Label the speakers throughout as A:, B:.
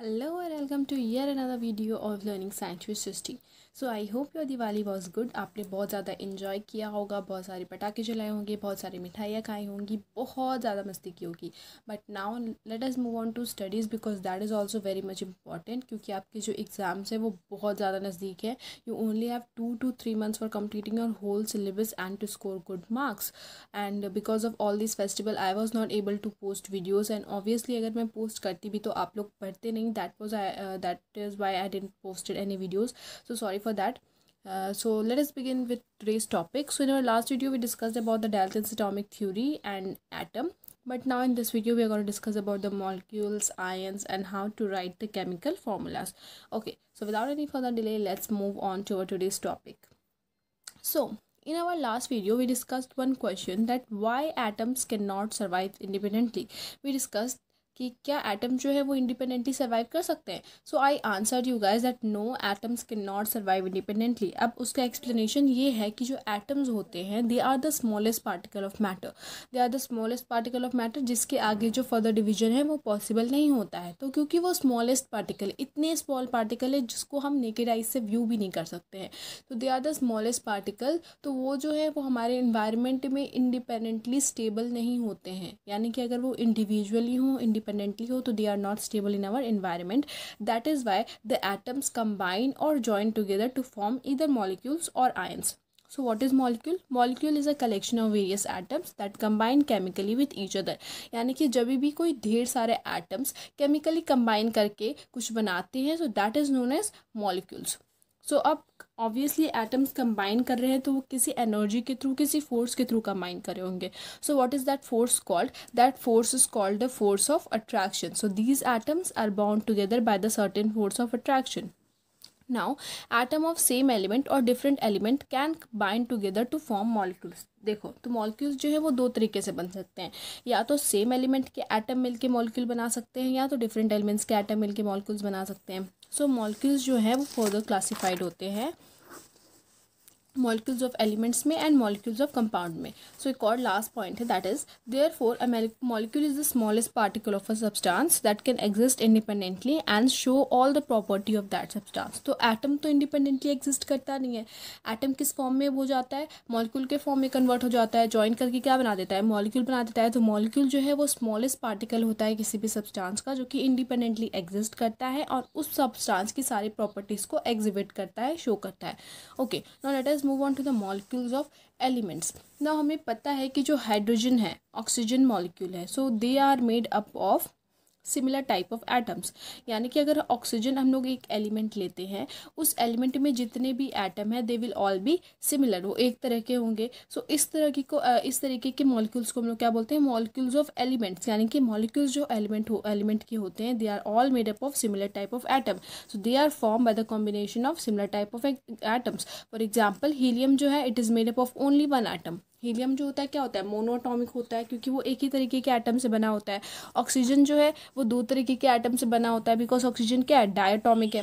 A: Hello and welcome to yet another video of Learning Science with so I hope your Diwali was good आपने बहुत ज़्यादा enjoy किया होगा बहुत सारे पटाखे जलाए होंगे बहुत सारी मिठाइयाँ खाई होंगी बहुत ज़्यादा मस्ती की होगी but now let us move on to studies because that is also very much important क्योंकि आपके जो एग्ज़ाम्स हैं वो बहुत ज़्यादा नज़दीक है you only have to two three months for completing your whole syllabus and to score good marks and because of all this festival I was not able to post videos and obviously अगर मैं post करती भी तो आप लोग पढ़ते नहीं that was that is why I didn't posted any videos so sorry for that. Uh, so let us begin with today's topic. So in our last video, we discussed about the Dalton's atomic theory and atom. But now in this video, we are going to discuss about the molecules, ions and how to write the chemical formulas. Okay, so without any further delay, let's move on to our today's topic. So in our last video, we discussed one question that why atoms cannot survive independently. We discussed कि क्या atom जो है वो independently survive कर सकते हैं so I answer you guys that no atoms can not survive independently अब उसका एक्सप्लेनेशन ये है कि जो एटम्स होते हैं they are the smallest particle of matter they are the smallest particle of matter जिसके आगे जो फर्दर डिवीजन है वो पॉसिबल नहीं होता है तो क्योंकि वो स्मॉलेस्ट पार्टिकल इतने स्मॉल पार्टिकल है जिसको हम नेकेड आइज से व्यू भी नहीं कर सकते हैं तो they are the smallest particle तो वो जो है वो हमारे इन्वायरमेंट में इंडिपेंडेंटली स्टेबल नहीं होते हैं यानी कि अगर वो इंडिविजुअली हों इंडिपेंडेंटली हो तो they are not stable in our environment that is why the atoms combine or join together to form either molecules or ions so what is molecule molecule is a collection of various atoms that combine chemically with each other यानी कि जब भी कोई ढेर सारे atoms chemically combine करके कुछ बनाते हैं so that is known as molecules so अब ऑब्वियसली एटम्स कंबाइन कर रहे हैं तो वो किसी एनर्जी के थ्रू किसी फोर्स के थ्रू कंबाइन कर रहे होंगे so what is that force called that force is called the force of attraction so these atoms are bound together by the certain force of attraction now atom of same element or different element can bind together to form molecules देखो तो molecules जो है वो दो तरीके से बन सकते हैं या तो सेम एलिमेंट के एटम मिल के मॉलिक्यूल बना सकते हैं या तो डिफरेंट एलिमेंट्स के एटम मिल के मॉलिक्यूल्स बना सकते हैं सो so, मॉलिक्यूल्स जो है वो फर्दर क्लासिफाइड होते हैं मॉलिक्यूल्स ऑफ एलिमेंट्स में एंड मॉलिक्यूल्स ऑफ कंपाउंड में सो एक और लास्ट पॉइंट है that is therefore molecule is the smallest particle of a substance that can exist independently and show all the property of that substance तो atom तो independently exist करता नहीं है atom किस form में हो जाता है मॉलिक्यूल के फॉर्म में कन्वर्ट हो जाता है ज्वाइन करके क्या बना देता है मॉलिक्यूल बना देता है तो मॉलिक्यूल जो है वो स्मॉलेस्ट पार्टिकल होता है किसी भी सब्सटेंस का जो कि इंडिपेंडेंटली एग्जिस्ट करता है और उस सब्सटेंस की सारी प्रॉपर्टीज़ को एग्जिबिट करता है शो करता है okay now let is us move on to the molecules of elements ना हमें पता है कि जो हाइड्रोजन है ऑक्सीजन मॉलिक्यूल है so they are made up of similar type of atoms यानी कि अगर ऑक्सीजन हम लोग एक एलिमेंट लेते हैं उस एलिमेंट में जितने भी एटम हैं they will all be similar वो एक तरह के होंगे सो so, इस तरह की को इस तरीके के मॉलिक्यूल्स को हम लोग क्या बोलते हैं मॉलिक्यूल्स ऑफ एलिमेंट्स यानी कि मॉलिक्यूल्स जो एलिमेंट हो एलिमेंट के होते हैं they are all made up of similar type of atom so they are form by the combination of similar type of atoms for example helium जो है it is made up of only one atom helium जो होता है क्या होता है monoatomic होता है क्योंकि वो एक ही तरीके के एटम से बना होता है ऑक्सीजन जो है वो दो तरीके के एटम से बना होता है बिकॉज ऑक्सीजन क्या है डायटॉमिक है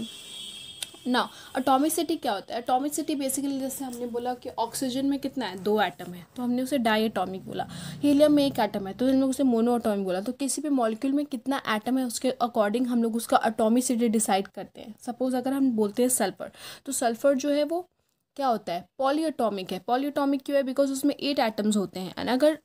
A: ना अटोमिसिटी क्या होता है अटोमिसिटी बेसिकली जैसे हमने बोला कि ऑक्सीजन में कितना है दो आइटम है तो हमने उसे डाईटॉमिक बोला हीलियम में एक आइटम है तो हम लोग उसे मोनो अटोमिक बोला तो किसी भी मॉलिक्यूल में कितना आइटम है उसके अकॉर्डिंग हम लोग उसका अटोमिसिटी डिसाइड करते हैं सपोज अगर हम बोलते हैं सल्फर तो सल्फर जो है वो क्या होता है पॉलीएटॉमिक है पॉलीएटॉमिक क्यों है बिकॉज उसमें एट एटम्स होते हैं एंड अगर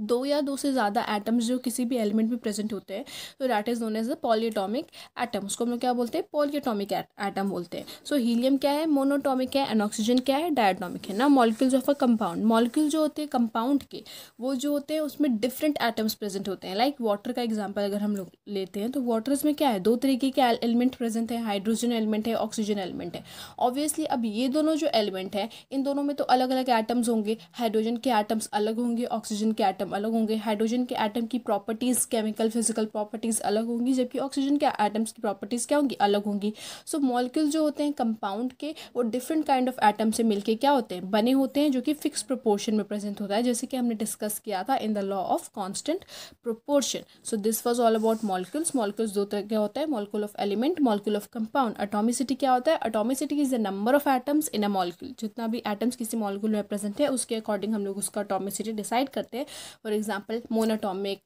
A: दो या दो से ज़्यादा एटम्स जो किसी भी एलिमेंट में प्रेजेंट होते हैं तो that is known as the polyatomic atom उसको हम लोग क्या बोलते हैं पॉलीटॉमिक एटम बोलते हैं सो हीलियम क्या है मोनोटॉमिक है एंड ऑक्सीजन क्या है डायटॉमिक है ना molecules of a compound molecule जो होते हैं कंपाउंड के वो जो होते हैं उसमें डिफरेंट एटम्स प्रेजेंट होते हैं लाइक like वाटर का एग्जाम्पल अगर हम लोग लेते हैं तो वाटर्स में क्या है दो तरीके के एलिमेंट प्रेजेंट है हाइड्रोजन एलिमेंट है ऑक्सीजन एलिमेंट है ऑब्वियसली अब ये दोनों जो एलिमेंट है इन दोनों में तो अलग अलग एटम्स होंगे हाइड्रोजन के एटम्स अलग होंगे ऑक्सीजन के एटम एटम अलग होंगे हाइड्रोजन के एटम की प्रॉपर्टीज़ केमिकल फिजिकल प्रॉपर्टीज़ अलग होंगी जबकि ऑक्सीजन के एटम्स की प्रॉपर्टीज़ क्या होंगी अलग होंगी सो मॉलिक्यूल जो होते हैं कंपाउंड के वो डिफरेंट काइंड ऑफ एटम से मिलकर क्या होते हैं बने होते हैं जो कि फिक्स प्रोपोर्शन में प्रेजेंट होता है जैसे कि हमने डिस्कस किया था in the law of constant proportion so this was all about molecules molecules दो तरह के होता है molecule of element molecule of compound atomicity क्या होता है atomicity is the number of atoms in a molecule जितना भी एटम्स किसी मॉलिक्यूल में प्रेजेंट है उसके अकॉर्डिंग हम लोग उसका अटोमिसिटी डिसाइड करते हैं for example monatomic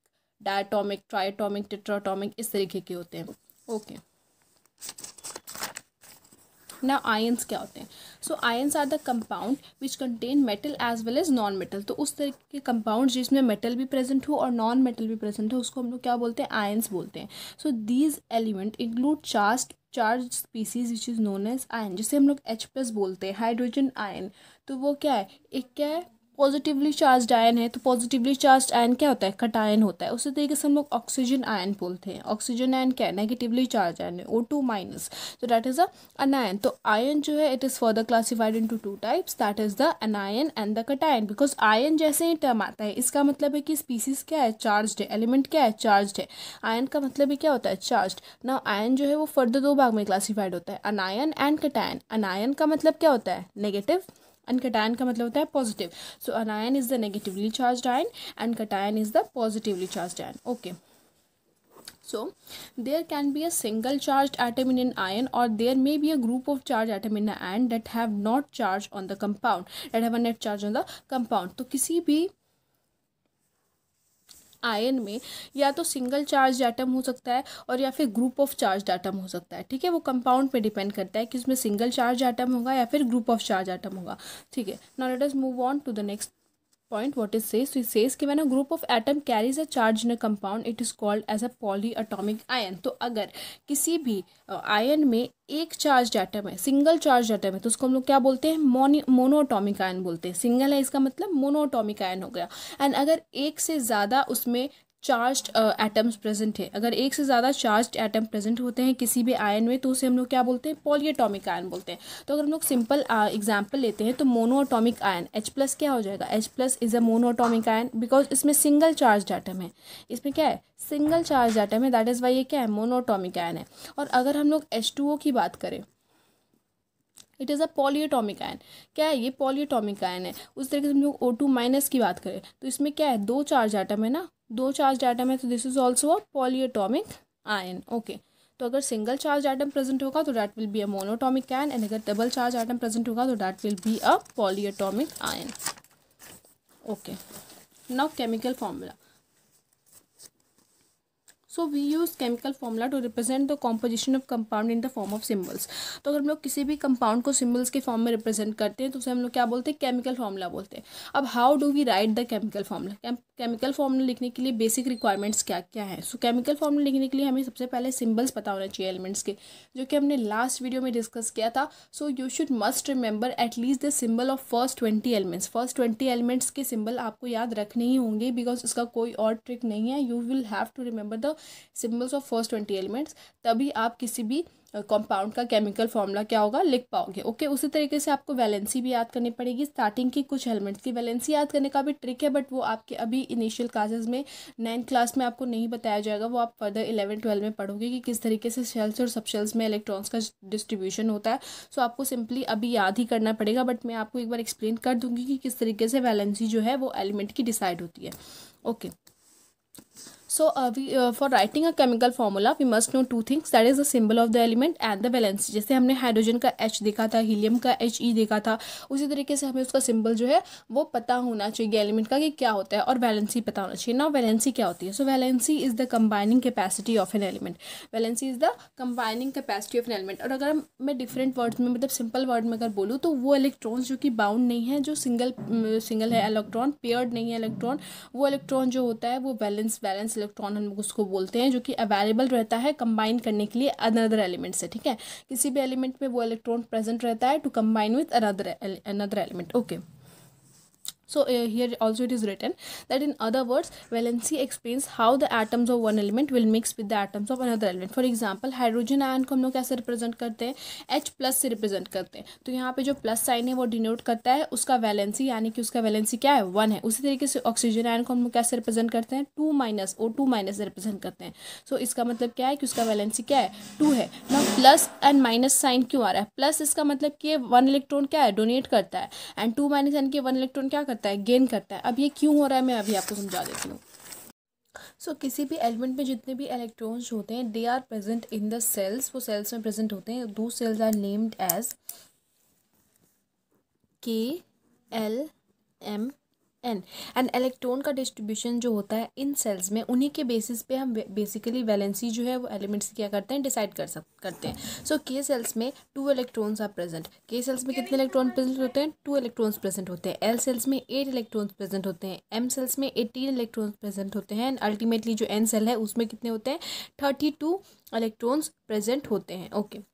A: diatomic triatomic tetratomic इस तरीके के होते हैं ओके ना आयंस क्या होते हैं so ions are the compound which contain metal as well as non metal तो उस तरीके के कंपाउंड जिसमें मेटल भी प्रेजेंट हो और नॉन मेटल भी प्रेजेंट हो उसको हम लोग क्या बोलते हैं आयंस बोलते हैं so these element include charge charge species which is known as ion जिसे हम लोग एच प्लस बोलते हैं हाइड्रोजन आयन तो वो क्या है एक क्या है पॉजिटिवली चार्ज आयन है तो पॉजिटिवली चार्ज आयन क्या होता है कटायन होता है उसी तरीके से हम लोग ऑक्सीजन आयन बोलते हैं ऑक्सीजन आयन क्या है नेगेटिवली चार्ज आयन है ओ टू माइनस तो डैट इज अनायन तो आयन जो है it is further classified into two types that is the anion and the cation because ion जैसे ही टर्म आता है इसका मतलब है कि स्पीसीज क्या है चार्ज है एलिमेंट क्या है चार्ज है आयन का मतलब ही क्या होता है चार्ज ना आयन जो है वो फर्दर दो भाग में क्लासिफाइड होता है अनायन एंड कटायन अनायन का मतलब क्या होता है नेगेटिव कटायन का मतलब होता है positive so anion is the negatively charge ion cation is the positively charge ion okay so there can be a single charge item in an ion or there may be a group of charge item in ion that have not charge on the compound that have a net charge on the compound तो किसी भी ion में या तो single charge item हो सकता है और या फिर ग्रुप ऑफ चार्ज एटम हो सकता है ठीक है वो कंपाउंड पे डिपेंड करता है कि उसमें सिंगल चार्ज आइटम होगा या फिर ग्रुप ऑफ चार्ज एटम होगा ठीक है now let us move on to the next point what is says is says says कि when a group of atom carries a charge in a compound it is called as a polyatomic तो अगर किसी भी ion में एक charge atom है single charge atom है तो उसको हम लोग क्या बोलते हैं मोनो अटोमिक आयन बोलते हैं सिंगल है इसका मतलब मोनो अटोमिक आयन हो गया एंड अगर एक से ज़्यादा उसमें चार्ज एटम्स प्रेजेंट है अगर एक से ज़्यादा चार्ज एटम प्रेजेंट होते हैं किसी भी आयन में तो उसे हम लोग क्या बोलते हैं पॉलीएटॉमिक आयन बोलते हैं तो अगर हम लोग सिंपल एग्जाम्पल uh, लेते हैं तो मोनोएटॉमिक आयन H प्लस क्या हो जाएगा H plus is a monoatomic ion because इसमें सिंगल चार्ज एटम है इसमें क्या है सिंगल चार्ज एटम है दैट इज़ वाई ये क्या है मोनोटॉमिक आयन है और अगर हम लोग एच की बात करें it is a polyatomic ion क्या है ये पॉलीटॉमिक आयन है उस तरीके से हम लोग ओ टू माइनस की बात करें तो इसमें क्या है दो चार्ज आइटम है ना दो चार्ज आइटम है तो this is also a polyatomic ion okay तो अगर सिंगल चार्ज आइटम प्रेजेंट होगा तो that will be a monatomic ion and अगर डबल चार्ज आइटम प्रेजेंट होगा तो that will be a polyatomic ion okay now chemical formula so we use chemical formula to represent the composition of compound in the form of symbols तो अगर हम लोग किसी भी compound को symbols के फॉर्म में रिप्रेजेंट करते हैं तो उसे हम लोग क्या बोलते हैं केमिकल फॉर्मूला बोलते हैं अब how do we write the chemical formula chemical formula लिखने के लिए बेसिक रिक्वायरमेंट्स क्या क्या है सो केमिकल फॉर्मूला लिखने के लिए हमें सबसे पहले सिम्बल्स पता होना चाहिए एलिमेंट्स के जो कि हमने लास्ट वीडियो में डिस्कस किया था so you should must remember at least the symbol of first twenty elements first twenty elements के सिम्बल आपको याद रखने ही होंगे बिकॉज इसका कोई और ट्रिक नहीं है you will have to remember the symbols of first twenty elements तभी आप किसी भी कंपाउंड का केमिकल फॉर्मूला क्या होगा लिख पाओगे ओके उसी तरीके से आपको वैलेंसी भी याद करनी पड़ेगी स्टार्टिंग की कुछ एलिमेंट्स की वैलेंसी याद करने का भी ट्रिक है बट वो आपके अभी इनिशियल क्लासेस में नाइन्थ क्लास में आपको नहीं बताया जाएगा वो आप फर्दर इलेवन ट्वेल्व में पढ़ोगे कि किस तरीके से शेल्स और सबशेल्स में इलेक्ट्रॉन्स का डिस्ट्रीब्यूशन होता है सो so आपको सिंपली अभी याद ही करना पड़ेगा बट मैं आपको एक बार एक्सप्लेन कर दूंगी कि किस तरीके से वैलेंसी जो है वो एलिमेंट की डिसाइड होती है okay okay. So uh, we, uh, for writing a chemical formula, we must know two things. That is the symbol of the element and the जैसे हमने हाइड्रोजन का H देखा था हीलियम का एच ई देखा था उसी तरीके से हमें उसका सिंबल जो है वो पता होना चाहिए एलिमेंट का कि क्या होता है और वैलेंसी पता होना चाहिए ना वैलेंसी क्या होती है so valency is the combining capacity of an element valency is the combining capacity of an element और अगर मैं डिफरेंट वर्ड्स में मतलब सिंपल वर्ड में अगर बोलूँ तो वो इलेक्ट्रॉन्स जो कि बाउंड mm, नहीं है जो सिंगल सिंगल है इलेक्ट्रॉन पेयर्ड नहीं है इलेक्ट्रॉन वो इलेक्ट्रॉन जो होता है वो बैलेंस बैलेंस इलेक्ट्रॉन हम उसको बोलते हैं जो कि अवेलेबल रहता है कंबाइन करने के लिए अनदर एलिमेंट से ठीक है किसी भी एलिमेंट में वो इलेक्ट्रॉन प्रेजेंट रहता है to combine with another another element okay So uh, here also it is written that in other words, valency explains how the atoms of one element will mix with the atoms of another element. For example, hydrogen ion को हम लोग कैसे represent करते हैं H plus से represent करते हैं तो यहाँ पे जो प्लस साइन है वो डिनोट करता है उसका वैलेंसी यानी कि उसका वैलेंसी क्या है वन है उसी तरीके से ऑक्सीजन आयन को हम लोग कैसे रिप्रेजेंट करते हैं two minus O two minus से रिप्रेजेंट करते हैं सो so, इसका मतलब क्या है कि उसका वैलेंसी क्या है टू है ना प्लस एंड माइनस साइन क्यों आ रहा है प्लस इसका मतलब कि वन इलेक्ट्रॉन क्या है डोनेट करता है एंड टू माइनस एन के वन इलेक्ट्रॉन क्या करता है करता है गेन करता है अब ये क्यों हो रहा है मैं अभी आपको समझा देती हूँ सो so, किसी भी एलिमेंट में जितने भी इलेक्ट्रॉन्स होते हैं they are present in the shells वो सेल्स में प्रेजेंट होते हैं those shells are named as K L M N and electron का डिस्ट्रीब्यूशन जो होता है इन सेल्स में उन्हीं के बेसिस पे हम बेसिकली वैलेंसी जो है वो एलिमेंट्स क्या करते हैं डिसाइड कर सक करते हैं सो के सेल्स में two electrons are present K shells में कितने इलेक्ट्रॉन प्रेजेंट होते हैं टू इलेक्ट्रॉन्स प्रेजेंट होते हैं एल सेल्स में एट इलेक्ट्रॉन्स प्रेजेंट होते हैं एम सेल्स में एटीन इलेक्ट्रॉन्स प्रेजेंट होते हैं एंड अल्टीमेटली जो एन सेल है उसमें कितने होते हैं थर्टी टू इलेक्ट्रॉन्स प्रेजेंट होते हैं ओके okay.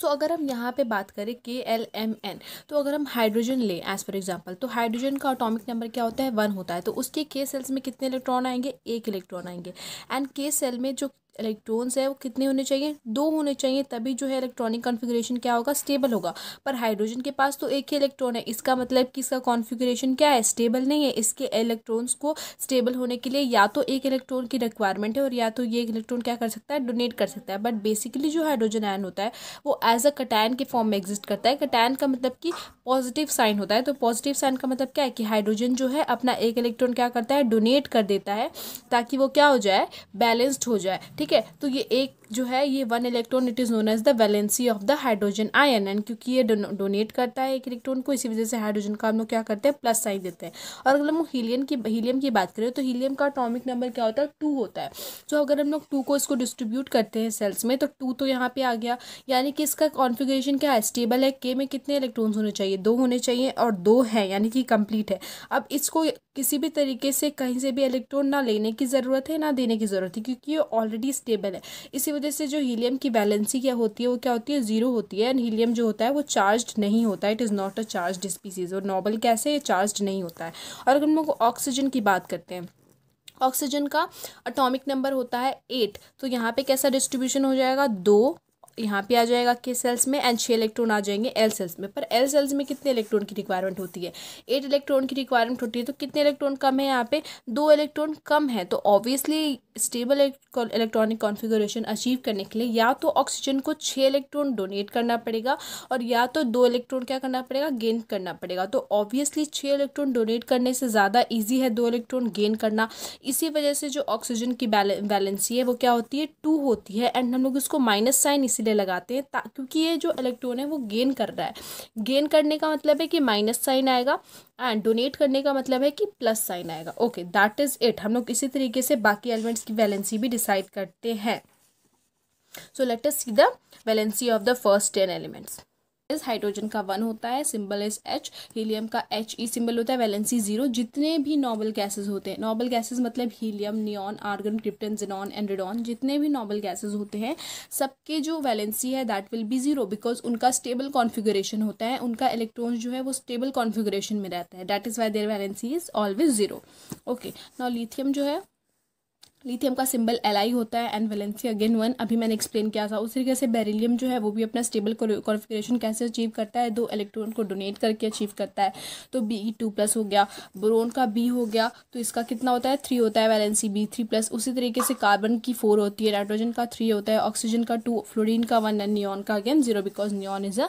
A: सो so, अगर हम यहाँ पे बात करें के एल एम एन तो अगर हम हाइड्रोजन लें एज़ फॉर एग्जांपल तो हाइड्रोजन का ऑटोमिक नंबर क्या होता है वन होता है तो उसके के सेल्स में कितने इलेक्ट्रॉन आएंगे एक इलेक्ट्रॉन आएंगे एंड के सेल में जो इलेक्ट्रॉन्स है वो कितने होने चाहिए दो होने चाहिए तभी जो है इलेक्ट्रॉनिक कॉन्फ़िगरेशन क्या होगा स्टेबल होगा पर हाइड्रोजन के पास तो एक ही इलेक्ट्रॉन है इसका मतलब कि इसका कॉन्फ़िगरेशन क्या है स्टेबल नहीं है इसके इलेक्ट्रॉन्स को स्टेबल होने के लिए या तो एक इलेक्ट्रॉन की रिक्वायरमेंट है और या तो ये इलेक्ट्रॉन क्या कर सकता है डोनेट कर सकता है बट बेसिकली जो हाइड्रोजन आयन होता है वो एज अ कटैन के फॉर्म में एग्जिस्ट करता है कटैन का मतलब कि पॉजिटिव साइन होता है तो पॉजिटिव साइन का मतलब क्या है कि हाइड्रोजन जो है अपना एक इलेक्ट्रॉन क्या करता है डोनेट कर देता है ताकि वो क्या हो जाए बैलेंस्ड हो जाए ठीक ठीक है तो ये एक जो है ये one electron it is known as the valency of the hydrogen ion and क्योंकि ये डोनेट करता है एक इलेक्ट्रॉन को इसी वजह से हाइड्रोजन का हम लोग क्या करते हैं प्लस साइन देते हैं और अगर हम हीलियम की हीलियम की बात करें तो हीलियम का अटोमिक नंबर क्या होता है टू होता है तो अगर हम लोग टू को इसको डिस्ट्रीब्यूट करते हैं सेल्स में तो टू तो यहाँ पर आ गया यानी कि इसका कॉन्फिग्रेशन क्या है स्टेबल है के में कितने इलेक्ट्रॉन्स होने चाहिए दो होने चाहिए और दो हैं यानी कि कंप्लीट है अब इसको किसी भी तरीके से कहीं से भी इलेक्ट्रॉन ना लेने की ज़रूरत है ना देने की ज़रूरत है क्योंकि ये ऑलरेडी स्टेबल है इसी वजह से जो हीलियम की बैलेंसी क्या होती है वो क्या होती है जीरो होती है एंड हीलियम जो होता है वो चार्ज नहीं होता it is not a charge species और नॉबल कैसे ये चार्ज नहीं होता है और अगर हम लोग ऑक्सीजन की बात करते हैं ऑक्सीजन का अटोमिक नंबर होता है एट तो यहाँ पे कैसा डिस्ट्रीब्यूशन हो जाएगा दो यहाँ पे आ जाएगा के सेल्स में एंड छः इलेक्ट्रॉन आ जाएंगे एल सेल्स में पर एल सेल्स में कितने इलेक्ट्रॉन की रिक्वायरमेंट होती है एट इलेक्ट्रॉन की रिक्वायरमेंट होती है तो कितने इलेक्ट्रॉन कम है यहाँ पे दो इलेक्ट्रॉन कम है तो obviously stable electronic configuration achieve करने के लिए या तो ऑक्सीजन को छः इलेक्ट्रॉन डोनेट करना पड़ेगा और या तो दो इलेक्ट्रॉन क्या करना पड़ेगा गेन करना पड़ेगा तो ऑब्वियसली छः इलेक्ट्रॉन डोनेट करने से ज़्यादा ईजी है दो इलेक्ट्रॉन गेन करना इसी वजह से जो ऑक्सीजन की बैलेंसी है वो क्या होती है टू होती है एंड हम लोग इसको माइनस साइन इसी इसलिए लगाते हैं क्योंकि ये जो इलेक्ट्रॉन है वो गेन कर रहा है गेन करने का मतलब है कि माइनस साइन आएगा एंड डोनेट करने का मतलब है कि प्लस साइन आएगा ओके दैट इज़ इट हम लोग इसी तरीके से बाकी एलिमेंट्स की वैलेंसी भी डिसाइड करते हैं so let us see the valency of the first 10 elements इस हाइड्रोजन का वन होता है सिंबल इज एच हीलियम का एच ई e सिंबल होता है वैलेंसी जीरो जितने भी नॉबल गैसेज होते हैं नॉबल गैसेज मतलब helium neon argon krypton xenon and radon जितने भी नॉबल गैसेज होते हैं सबके जो वैलेंसी है that will be zero because उनका स्टेबल कॉन्फिगुरेशन होता है उनका इलेक्ट्रॉन जो है वो स्टेबल कॉन्फिगुरेशन में रहता है that is why their valency is always zero okay now lithium जो है लिथियम का सिंबल एल होता है एंड वेलेंसी अगेन वन अभी मैंने एक्सप्लेन किया था उस तरीके से बेरिलियम जो है वो भी अपना स्टेबल क्वालिफिकेशन कैसे अचीव करता है दो इलेक्ट्रॉन को डोनेट करके अचीव करता है तो बी टू प्लस हो गया बोरोन का बी हो गया तो इसका कितना होता है थ्री होता है वैलेंसी बी थ्री प्लस उसी तरीके से कार्बन की फोर होती है नाइट्रोजन का थ्री होता है ऑक्सीजन का टू फ्लोरिन का वन एंड न्योन का again zero because neon is a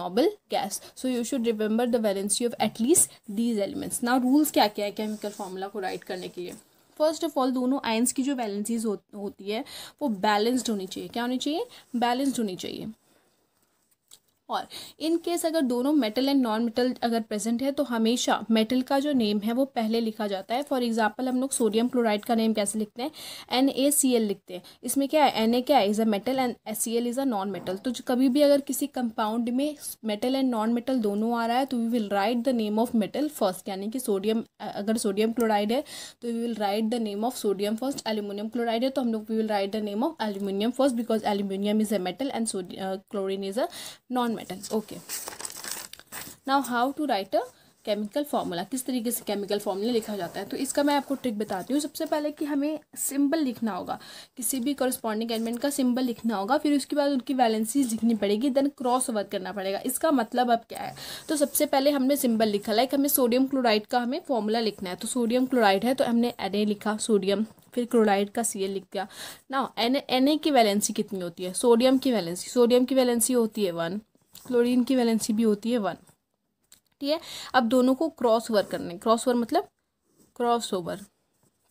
A: noble gas so you should remember the valency of at least these elements ना रूल्स क्या क्या है केमिकल फॉर्मूला को राइट करने के लिए फर्स्ट ऑफ ऑल दोनों आयंस की जो बैलेंसीज हो, होती है वो बैलेंस्ड होनी चाहिए क्या होनी चाहिए बैलेंस्ड होनी चाहिए और इन केस अगर दोनों मेटल एंड नॉन मेटल अगर प्रेजेंट है तो हमेशा मेटल का जो नेम है वो पहले लिखा जाता है फॉर एग्जाम्पल हम लोग सोडियम क्लोराइड का नेम कैसे लिखते हैं एन ए सी एल लिखते हैं इसमें क्या है एन ए क्या है is a metal and S C L is a non metal तो कभी भी अगर किसी कंपाउंड में मेटल एंड नॉन मेटल दोनों आ रहा है तो we will write the name of metal first यानी कि सोडियम अगर सोडियम क्लोराइड है तो we will write the name of sodium first aluminium chloride है तो हम लोग we will write the name of aluminium first because aluminium is a metal and chlorine is a non metals okay now how to write a chemical formula किस तरीके से chemical formula लिखा जाता है तो इसका मैं आपको ट्रिक बताती हूँ सबसे पहले कि हमें सिंबल लिखना होगा किसी भी कॉरस्पॉन्डिंग एलिमेंट का सिंबल लिखना होगा फिर उसके बाद उनकी वैलेंसी लिखनी पड़ेगी देन क्रॉस ओवर करना पड़ेगा इसका मतलब अब क्या है तो सबसे पहले हमने सिंबल लिखा लाइक हमें सोडियम क्लोराइड का हमें फॉर्मूला लिखना है तो सोडियम क्लोराइड है तो हमने एन लिखा सोडियम फिर क्लोराइड का सी लिख दिया ना एन की वैलेंसी कितनी होती है सोडियम की वैलेंसी सोडियम की वैलेंसी होती है वन क्लोरीन की वैलेंसी भी होती है वन ठीक है अब दोनों को क्रॉस ओवर करने क्रॉस ओवर मतलब क्रॉस ओवर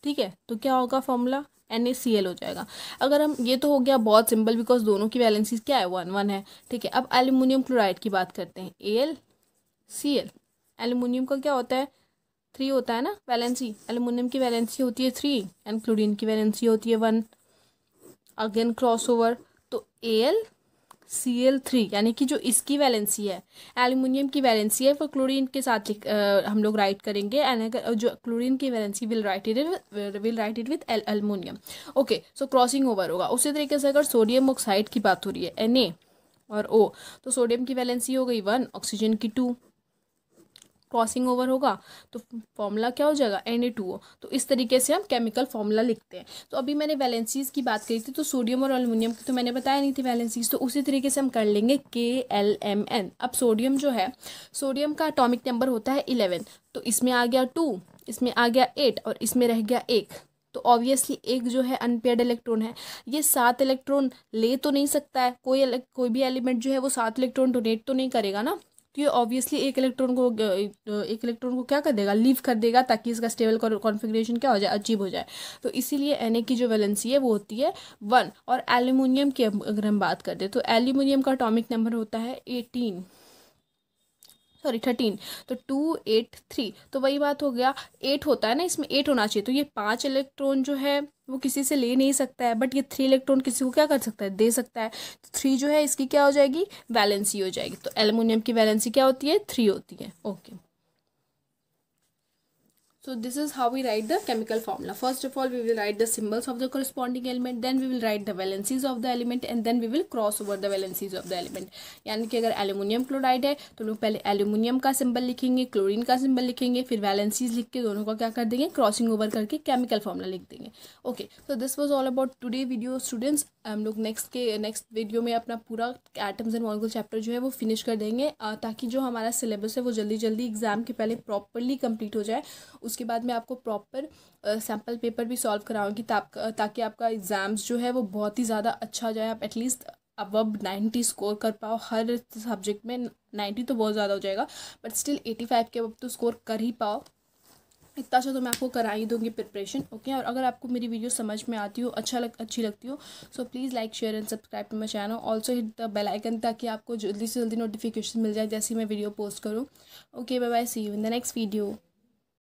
A: ठीक है तो क्या होगा formula N A C L हो जाएगा अगर हम ये तो हो गया बहुत सिंपल बिकॉज दोनों की वैलेंसीज क्या है वन वन है ठीक है अब एल्यूमिनियम क्लोराइड की बात करते हैं A L C L aluminium का क्या होता है थ्री होता है ना वैलेंसी एल्यूमिनियम की वैलेंसी होती है थ्री एंड क्लोरीन की वैलेंसी होती है वन अगेन क्रॉस ओवर तो A L C L three यानी कि जो इसकी वैलेंसी है एल्यूमिनियम की वैलेंसी है वो क्लोरीन के साथ लिख आ, हम लोग राइट करेंगे एंड अगर जो क्लोरीन की valency will write it will write it with L aluminium okay so crossing over होगा उसी तरीके से अगर सोडियम ऑक्साइड की बात हो रही है एन ए और ओ तो सोडियम की वैलेंसी हो गई वन ऑक्सीजन की टू क्रॉसिंग ओवर होगा तो फॉर्मूला क्या हो जाएगा एन ए टू ओ तो इस तरीके से हम केमिकल फॉर्मूला लिखते हैं तो अभी मैंने वैलेंसीज की बात करी थी तो सोडियम और एलुमिनियम की तो मैंने बताया नहीं थी वैलेंसीज तो उसी तरीके से हम कर लेंगे के एल एम एन अब सोडियम जो है सोडियम का अटोमिक नंबर होता है इलेवन तो इसमें आ गया टू इसमें आ गया एट और इसमें रह गया एक तो ऑब्वियसली एक जो है अनपेयर्ड इलेक्ट्रॉन है ये सात इलेक्ट्रॉन ले तो नहीं सकता है कोई कोई भी एलिमेंट जो है वो सात इलेक्ट्रॉन डोनेट तो नहीं करेगा ना तो ये ऑब्वियसली एक इलेक्ट्रॉन को एक इलेक्ट्रॉन को क्या कर देगा लीव कर देगा ताकि इसका स्टेबल कॉन्फिग्रेशन क्या हो जाए अजीब हो जाए तो इसीलिए एन की जो वैलेंसी है वो होती है वन और एल्यूमिनियम की अगर हम बात करते तो एल्यूमिनियम का अटोमिक नंबर होता है एटीन सॉरी थर्टीन तो टू एट थ्री तो वही बात हो गया एट होता है ना इसमें एट होना चाहिए तो ये पाँच इलेक्ट्रॉन जो है वो किसी से ले नहीं सकता है बट ये थ्री इलेक्ट्रॉन किसी को क्या कर सकता है दे सकता है तो थ्री जो है इसकी क्या हो जाएगी वैलेंसी हो जाएगी तो एलुमिनियम की वैलेंसी क्या होती है थ्री होती है okay So this is how we write the chemical formula. First of all, we will write the symbols of the corresponding element. Then we will write the valencies of the element and then we will cross over the valencies of the element. यानी कि अगर aluminium chloride है तो लोग पहले aluminium का symbol लिखेंगे chlorine का सिंबल लिखेंगे फिर वैलेंसीज लिख के दोनों का क्या कर देंगे क्रॉसिंग ओवर करके केमिकल फॉर्मूला लिख देंगे ओके तो this was all about today video students हम लोग नेक्स्ट के नेक्स्ट वीडियो में अपना पूरा एटम्स एंड मॉलिक्यूल चैप्टर जो है वो फिनिश कर देंगे ताकि जो हमारा सिलेबस है वो जल्दी जल्दी एग्जाम के पहले प्रॉपरली कंप्लीट हो जाए उस उसके बाद मैं आपको प्रॉपर सैम्पल पेपर भी सॉल्व कराऊँगी ताकि आपका एग्ज़ाम्स जो है वो बहुत ही ज़्यादा अच्छा जाए आप एटलीस्ट अब नाइन्टी स्कोर कर पाओ हर सब्जेक्ट में नाइन्टी तो बहुत ज़्यादा हो जाएगा बट स्टिल एटी फाइव के अब तो स्कोर कर ही पाओ इतना अच्छा तो मैं आपको करा ही दूँगी प्रिपरेशन ओके और अगर आपको मेरी वीडियो समझ में आती हो अच्छा लग अच्छी लगती हो so please like share and subscribe to my channel also hit the bell icon ताकि आपको जल्दी से जल्दी नोटिफिकेशन मिल जाए जैसे मैं वीडियो पोस्ट करूँ okay bye bye see you in the next video